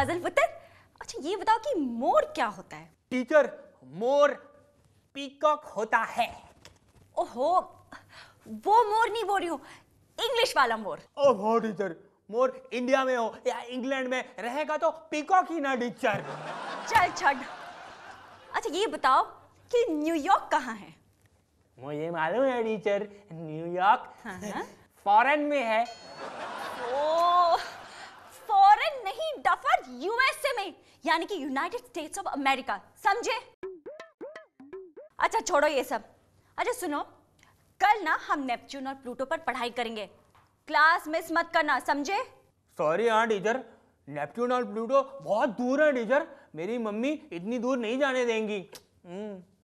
फजल फुतर अच्छा ये बताओ कि मोर क्या होता है टीचर मोर पीकॉक होता है ओहो वो मोर नहीं बोल रही हूँ इंग्लिश वाला मोर ओहो टीचर मोर इंडिया में हो या इंग्लैंड में रहेगा तो पीकॉक ही ना टीचर चल छठ अच्छा ये बताओ कि न्यूयॉर्क कहाँ है मुझे मालूम है टीचर न्यूयॉर्क फॉरेन में है ओ यूएसए में यानी कि यूनाइटेड स्टेट्स ऑफ अमेरिका समझे अच्छा छोड़ो ये सब अच्छा सुनो कल ना हम नेपच्यून और प्लूटो पर पढ़ाई करेंगे क्लास मिस मत करना समझे सॉरी हाँ टीचर नेपच्यून और प्लूटो बहुत दूर है टीचर मेरी मम्मी इतनी दूर नहीं जाने देंगी हम्म।